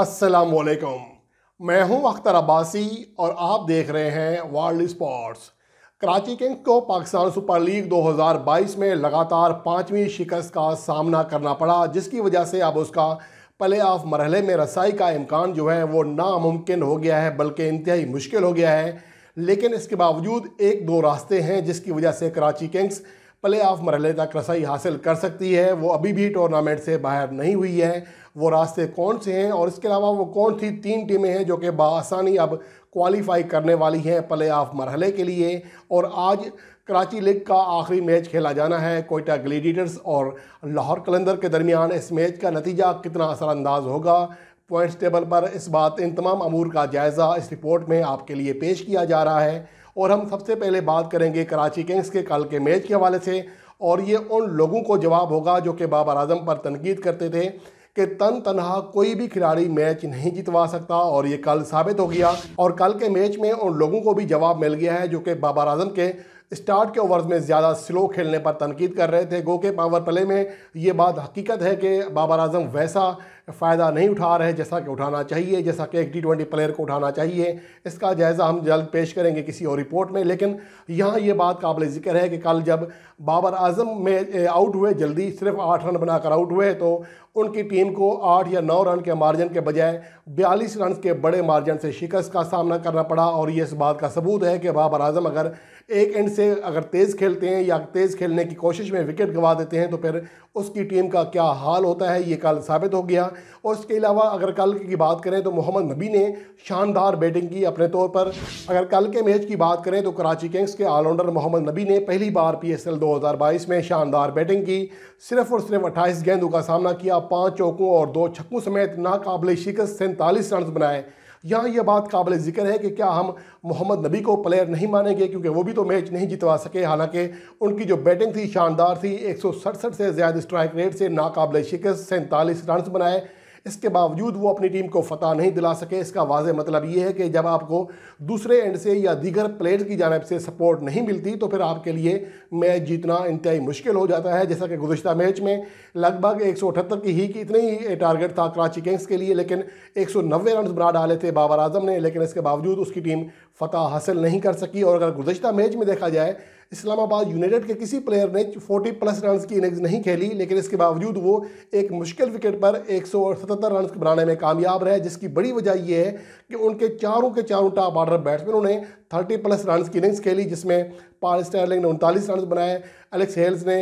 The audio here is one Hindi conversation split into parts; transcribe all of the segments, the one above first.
अस्सलाम वालेकुम मैं हूं अख्तर अब्बासी और आप देख रहे हैं वर्ल्ड स्पोर्ट्स कराची किंग्स को पाकिस्तान सुपर लीग 2022 में लगातार पाँचवीं शिकस्त का सामना करना पड़ा जिसकी वजह से अब उसका प्ले ऑफ मरहले में रसाई का इम्कान जो है वो नामुमकिन हो गया है बल्कि इंतहाई मुश्किल हो गया है लेकिन इसके बावजूद एक दो रास्ते हैं जिसकी वजह से कराची किंग्स प्ले ऑफ मरहले तक रसाई हासिल कर सकती है वो अभी भी टूर्नामेंट से बाहर नहीं हुई है वो रास्ते कौन से हैं और इसके अलावा वो कौन सी तीन टीमें हैं जो कि बसानी अब क्वालिफाई करने वाली हैं प्ले ऑफ मरहले के लिए और आज कराची लीग का आखिरी मैच खेला जाना है कोयटा ग्लेडिएटर्स और लाहौर कलंदर के दरमियान इस मैच का नतीजा कितना असरानंदाज होगा पॉइंट्स टेबल पर इस बात इन तमाम अमूर का जायज़ा इस रिपोर्ट में आपके लिए पेश किया जा रहा है और हम सबसे पहले बात करेंगे कराची किंग्स के कल के मैच के हवाले से और ये उन लोगों को जवाब होगा जो कि बाबर आजम पर तनकीद करते थे कि तन तनहा कोई भी खिलाड़ी मैच नहीं जितवा सकता और ये कल साबित हो गया और कल के मैच में उन लोगों को भी जवाब मिल गया है जो कि बाबर आजम के स्टार्ट के ओवर्स में ज़्यादा स्लो खेलने पर तनकीद कर रहे थे गो के पावर प्ले में ये बात हकीकत है कि बाबर आजम वैसा फ़ायदा नहीं उठा रहे जैसा कि उठाना चाहिए जैसा कि एक टी ट्वेंटी प्लेयर को उठाना चाहिए इसका जायज़ा हम जल्द पेश करेंगे किसी और रिपोर्ट में लेकिन यहाँ ये बात काबिल ज़िक्र है कि कल जब बाबर आजम में आउट हुए जल्दी सिर्फ आठ रन बनाकर आउट हुए तो उनकी टीम को आठ या नौ रन के मार्जिन के बजाय बयालीस रन के बड़े मार्जिन से शिकस्त का सामना करना पड़ा और ये इस बात का सबूत है कि बाबर आजम अगर एक एंड से अगर तेज़ खेलते हैं या तेज़ खेलने की कोशिश में विकेट गंवा देते हैं तो फिर उसकी टीम का क्या हाल होता है ये कल साबित हो गया और इसके अलावा अगर कल की बात करें तो मोहम्मद नबी ने शानदार बैटिंग की अपने तौर पर अगर कल के मैच की बात करें तो कराची किंग्स के ऑलराउंडर मोहम्मद नबी ने पहली बार पी एस एल दो हज़ार बाईस में शानदार बैटिंग की सिर्फ और सिर्फ अट्ठाईस गेंदों का सामना किया पाँच चौकों और दो छक्कों समेत नाकबले शिकस्त सैंतालीस रन बनाए यहाँ यह बात काबिल ज़िक्र है कि क्या हम मोहम्मद नबी को प्लेयर नहीं मानेंगे क्योंकि वो भी तो मैच नहीं जितवा सके हालांकि उनकी जो बैटिंग थी शानदार थी एक से ज़्यादा स्ट्राइक रेट से नाकबिल शिकस्त सैंतालीस रन बनाए इसके बावजूद वो अपनी टीम को फतह नहीं दिला सके इसका वाज मतलब ये है कि जब आपको दूसरे एंड से या दीगर प्लेयर की जानब से सपोर्ट नहीं मिलती तो फिर आपके लिए मैच जीतना इंतहाई मुश्किल हो जाता है जैसा कि गुजशत मैच में लगभग एक की ही की इतने ही टारगेट था कराची किंग्स के लिए लेकिन एक सौ रन बना डाले थे बाबर आजम ने लेकिन इसके बावजूद उसकी टीम फतह हासिल नहीं कर सकी और अगर गुजशत मैच में देखा जाए इस्लामाबाद यूनाइटेड के किसी प्लेयर ने 40 प्लस रन की इनिंग्स नहीं खेली लेकिन इसके बावजूद वो एक मुश्किल विकेट पर एक सौ सतहत्तर रन बनाने में कामयाब रहे जिसकी बड़ी वजह यह है कि उनके चारों के चारों टॉप ऑर्डर बैट्समैनों ने थर्टी प्लस रन की इनिंग्स खेली जिसमें पार स्टैरलिंग ने उनतालीस रन बनाए एलेक्स हेल्स ने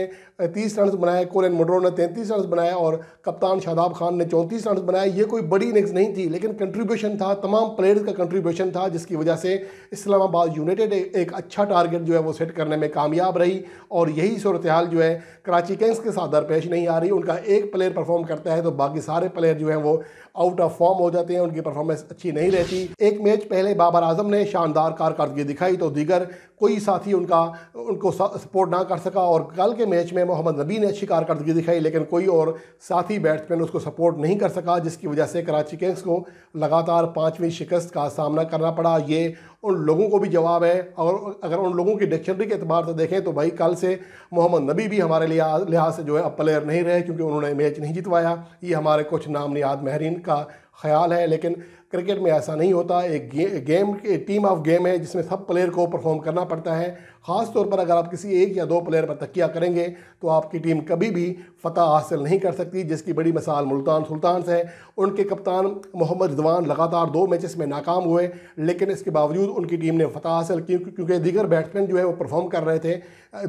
तीस रन बनाए कोलन मोड्रो ने तैंतीस रन बनाए और कप्तान शादाब खान ने चौंतीस रन बनाए ये कोई बड़ी इनिंग्स नहीं थी लेकिन कंट्रीब्यूशन था तमाम प्लेयर्स का कंट्रीब्यूशन था जिसकी वजह से इस्लामाबाद यूनाइटेड एक अच्छा टारगेट जो है वो सेट करने में कामयाब रही और यही सूरत हाल जो है कराची किंग्स के साथ दरपेश नहीं आ रही उनका एक प्लेयर परफॉर्म करता है तो बाकी सारे प्लेयर जो है वो आउट ऑफ फॉर्म हो जाते हैं उनकी परफॉर्मेंस अच्छी नहीं रहती एक मैच पहले बाबर आजम ने शानदार कार कारकर्दगी दिखाई तो दीगर कोई साथी उनका उनको सपोर्ट ना कर सका और कल के मैच में मोहम्मद नबी ने अच्छी कारकर्दगी दिखाई लेकिन कोई और साथी बैट्समैन उसको सपोर्ट नहीं कर सका जिसकी वजह से कराची किंग्स को लगातार पाँचवीं शिकस्त का सामना करना पड़ा ये उन लोगों को भी जवाब है और अगर उन लोगों की डिक्शनरी के अतबार से देखें तो भाई कल से मोहम्मद नबी भी हमारे लिए लिहाज से जो है अब प्लेयर नहीं रहे क्योंकि उन्होंने मैच नहीं जितवाया ये हमारे कुछ नाम नियाद महरीन का ख्याल है लेकिन क्रिकेट में ऐसा नहीं होता एक गे, गेम टीम ऑफ गेम है जिसमें सब प्लेयर को परफॉर्म करना पड़ता है ख़ास तौर पर अगर आप किसी एक या दो प्लेयर पर तकिया करेंगे तो आपकी टीम कभी भी फतह हासिल नहीं कर सकती जिसकी बड़ी मिसाल मुल्तान सुल्तान है उनके कप्तान मोहम्मद रिजवान लगातार दो मैचेस में नाकाम हुए लेकिन इसके बावजूद उनकी टीम ने फतह हासिल की क्योंकि दीगर बैट्समैन जो है वो परफॉर्म कर रहे थे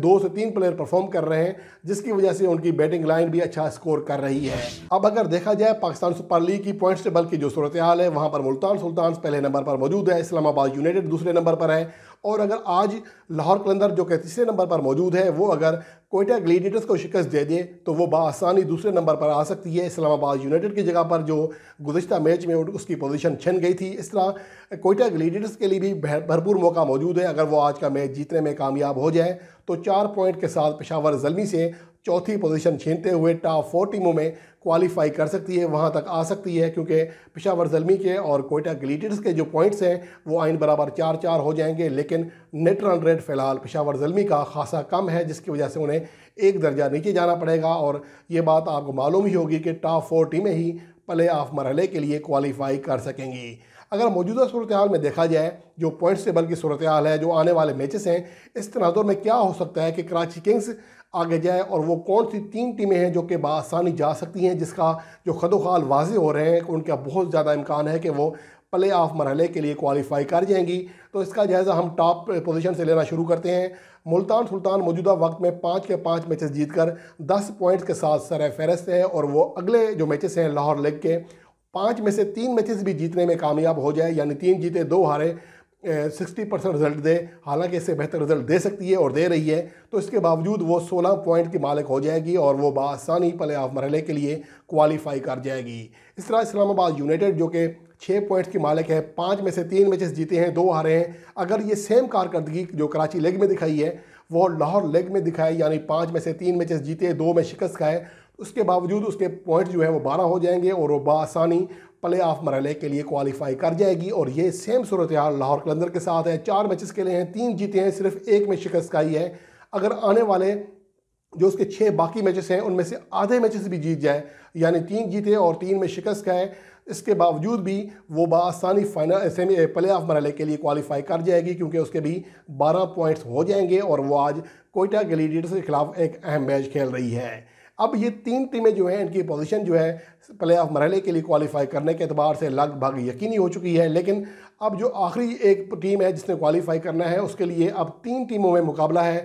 दो से तीन प्लेयर परफॉर्म कर रहे हैं जिसकी वजह से उनकी बैटिंग लाइन भी अच्छा स्कोर कर रही है अब अगर देखा जाए पाकिस्तान सुपर लीग की पॉइंट्स टेबल की जो सूरत हाल है वहाँ पर मुल्तान सुल्तान पहले नंबर पर मौजूद है इस्लामाबाद यूनाइटेड दूसरे नंबर पर है और अगर आज लाहौर कलंदर जो कि तीसरे नंबर पर मौजूद है वो अगर कोयटा ग्लेडिएटर्स को शिकस्त दे दे तो वो बसानी दूसरे नंबर पर आ सकती है इस्लामाबाद यूनाइटेड की जगह पर जो गुजशत मैच में उसकी पोजीशन छन गई थी इस तरह कोयटा ग्लेडिएटर्स के लिए भी भरपूर मौका मौजूद है अगर वो आज का मैच जीतने में कामयाब हो जाए तो चार पॉइंट के साथ पेशावर जलमी से चौथी पोजीशन छीनते हुए टॉप फोर टीमों में क्वालिफाई कर सकती है वहाँ तक आ सकती है क्योंकि पिशावर जलमी के और कोयटा ग्लीटर्स के जो पॉइंट्स हैं वो आइन बराबर चार चार हो जाएंगे लेकिन नेट रन रेट फ़िलहाल पिशावर जलमी का खासा कम है जिसकी वजह से उन्हें एक दर्जा नीचे जाना पड़ेगा और ये बात आपको मालूम ही होगी कि टॉप फोर टीमें ही प्ले ऑफ मरहले के लिए क्वालिफाई कर सकेंगी अगर मौजूदा सूरत हाल में देखा जाए जो पॉइंट्स टेबल की सूरत हाल है जो आने वाले मैचेस हैं इस तनाजुर तो में क्या हो सकता है कि कराची किंग्स आगे जाए और वो कौन सी तीन टीमें हैं जो कि बसानी जा सकती हैं जिसका जो खदोखाल वाज हो रहे हैं उनका बहुत ज़्यादा इम्कान है कि वो प्ले ऑफ मरहले के लिए क्वालिफाई कर जाएंगी तो इसका जायज़ा हम टॉप पोजीशन से लेना शुरू करते हैं मुल्तान सुल्तान मौजूदा वक्त में पाँच के पाँच मैचेस जीतकर दस पॉइंट्स के साथ सर फहरस्त है और वो अगले जो मैचेस हैं लाहौर लेग के पाँच में से तीन मैचेस भी जीतने में कामयाब हो जाए यानी तीन जीते दो हारे सिक्सटी परसेंट रिजल्ट दे हालांकि इससे बेहतर रिजल्ट दे सकती है और दे रही है तो इसके बावजूद वो सोलह पॉइंट की मालिक हो जाएगी और वो बसानी प्ले ऑफ मरहले के लिए क्वालिफाई कर जाएगी इस तरह इस्लामाबाद यूनाइटेड जो कि छः पॉइंट्स की मालिक है पाँच में से तीन मैचेस जीते हैं दो हारे हैं अगर ये सेम कारकर्दगी जो कराची लेग में दिखाई है वो लाहौर लेग में दिखाए यानी पाँच में से तीन मैचेस जीते दो में शिकस्त खाए उसके बावजूद उसके पॉइंट जो है वो बारह हो जाएंगे और वो बसानी प्ले ऑफ मरहले के लिए क्वालिफाई कर जाएगी और ये सेम सूरत हाल लाहौर कलंदर के साथ है चार मैचेस के लिए हैं तीन जीते हैं सिर्फ एक में शिकस्त ही है अगर आने वाले जो उसके छः बाकी मैचेस हैं उनमें से आधे मैचेस भी जीत जाए यानी तीन जीते और तीन में शिकस्त का है इसके बावजूद भी वो बसानी फाइनल सेमी प्ले ऑफ मरहले के लिए क्वालिफाई कर जाएगी क्योंकि उसके भी बारह पॉइंट्स हो जाएंगे और वो आज कोयटा ग्लेडिएटर्स के खिलाफ एक अहम मैच खेल रही है अब ये तीन टीमें जो हैं इनकी पोजीशन जो है प्ले ऑफ मरहले के लिए क्वालिफाई करने के अतबार से लगभग यकीनी हो चुकी है लेकिन अब जो आखिरी एक टीम है जिसने क्वालिफाई करना है उसके लिए अब तीन टीमों में मुकाबला है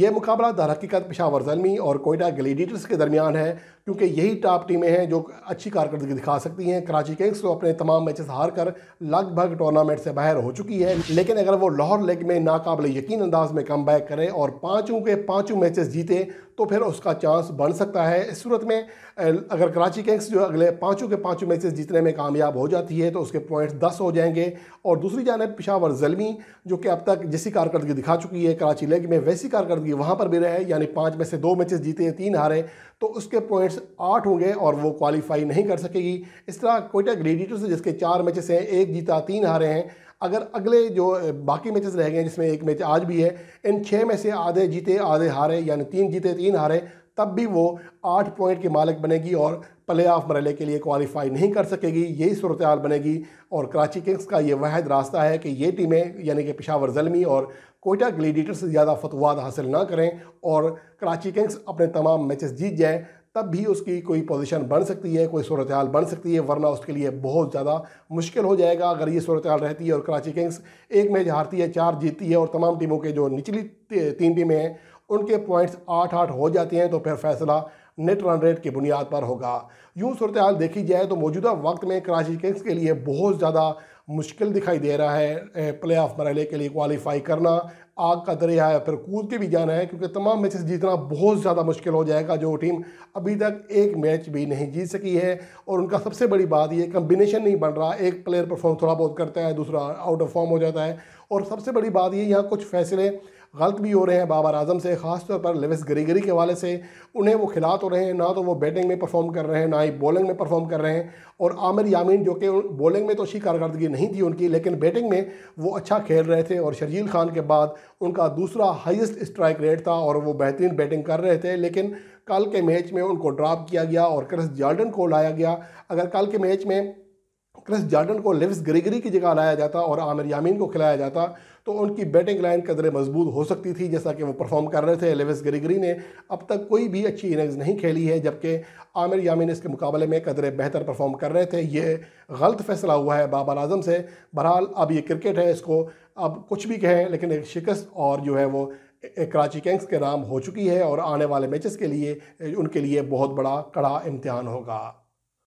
ये मुकाबला दरहकीकत पिशावर जलमी और कोयडा ग्लेडिएटर्स के दरमियान है क्योंकि यही टॉप टीमें हैं जो अच्छी कारकर्दगी दिखा सकती हैं कराची किंग्स तो अपने तमाम मैचेस हार कर लगभग टूर्नामेंट से बाहर हो चुकी है लेकिन अगर वो लाहौर लेग में नाकबिल यकीन अंदाज में कम बैक करें और पाँचों के पाँचों मैचेस जीते तो फिर उसका चांस बढ़ सकता है इस सूरत में अगर कराची किंग्स जो अगले पाँचों के पाँचों मैचेस जीतने में कामयाब हो जाती है तो उसके पॉइंट्स दस हो जाएंगे और दूसरी जानब पिशावर जलमी जो कि अब तक जैसी कारकर्दगी दिखा चुकी है कराची लेग में वैसी कारकर्दगी वहाँ पर भी रहे यानी पाँच में से दो मैचेस जीते तीन हारे तो उसके पॉइंट्स आठ होंगे और वो क्वालिफाई नहीं कर सकेगी इस तरह कोयटा ग्लेडिएटर्स जिसके चार मैचेस हैं एक जीता तीन हारे हैं अगर अगले जो बाकी मैचेस रह गए जिसमें एक मैच आज भी है इन छः में से आधे जीते आधे हारे यानी तीन जीते तीन हारे तब भी वो आठ पॉइंट के मालिक बनेगी और प्ले ऑफ मरले के लिए क्वालिफाई नहीं कर सकेगी यही सूरत हाल बनेगी और कराची किंग्स का ये वाद रास्ता है कि ये टीमें यानी कि पिशावर जलमी और कोयटा ग्लेडिएटर से ज़्यादा फतवाद हासिल ना करें और कराची किंग्स अपने तमाम मैचेस जीत जाएँ तब भी उसकी कोई पोजीशन बन सकती है कोई सूरत हाल बन सकती है वरना उसके लिए बहुत ज़्यादा मुश्किल हो जाएगा अगर ये सूरत हाल रहती है और कराची किंग्स एक मैच हारती है चार जीतती है और तमाम टीमों के जो निचली तीन टीमें हैं उनके पॉइंट्स आठ आठ हो जाते हैं तो फिर फैसला नेट रन रेट की बुनियाद पर होगा यूँ सूरत हाल देखी जाए तो मौजूदा वक्त में कराची किंग्स के लिए बहुत ज़्यादा मुश्किल दिखाई दे रहा है प्ले ऑफ मरहले के लिए क्वालिफाई करना आग का दरिया है फिर कूद के भी जाना है क्योंकि तमाम मैचेस जीतना बहुत ज़्यादा मुश्किल हो जाएगा जो टीम अभी तक एक मैच भी नहीं जीत सकी है और उनका सबसे बड़ी बात ये कम्बिनेशन नहीं बन रहा एक प्लेयर परफॉर्म थोड़ा बहुत करता है दूसरा आउट ऑफ फॉर्म हो जाता है और सबसे बड़ी बात ये यहाँ कुछ फैसले गलत भी हो रहे हैं बाबर आजम से खासतौर पर लेविस गरीगरी के हवाले से उन्हें वो खिला तो रहे हैं ना तो वो बैटिंग में परफॉर्म कर रहे हैं ना ही बॉलिंग में परफॉर्म कर रहे हैं और आमिर यामीन जो कि बॉलिंग में तो अच्छी कारकर्दगी नहीं थी उनकी लेकिन बैटिंग में वो अच्छा खेल रहे थे और शर्जील खान के बाद उनका दूसरा हाइस्ट स्ट्राइक रेट था और वो बेहतरीन बैटिंग कर रहे थे लेकिन कल के मैच में उनको ड्राप किया गया और क्रिस जार्डन को लाया गया अगर कल के मैच में क्रिस जार्डन को लेविस ग्रेगरी की जगह लाया जाता और आमिर यामीन को खिलाया जाता तो उनकी बैटिंग लाइन कदर मजबूत हो सकती थी जैसा कि वो परफॉर्म कर रहे थे लेविस ग्रेगरी ने अब तक कोई भी अच्छी इनिंग्स नहीं खेली है जबकि आमिर यामीन इसके मुकाबले में कदर बेहतर परफॉर्म कर रहे थे ये गलत फैसला हुआ है बाबर आजम से बहरहाल अब ये क्रिकेट है इसको अब कुछ भी कहें लेकिन एक शिकस्त और जो है वो कराची किंग्स के नाम हो चुकी है और आने वाले मैचेस के लिए उनके लिए बहुत बड़ा कड़ा इम्तहान होगा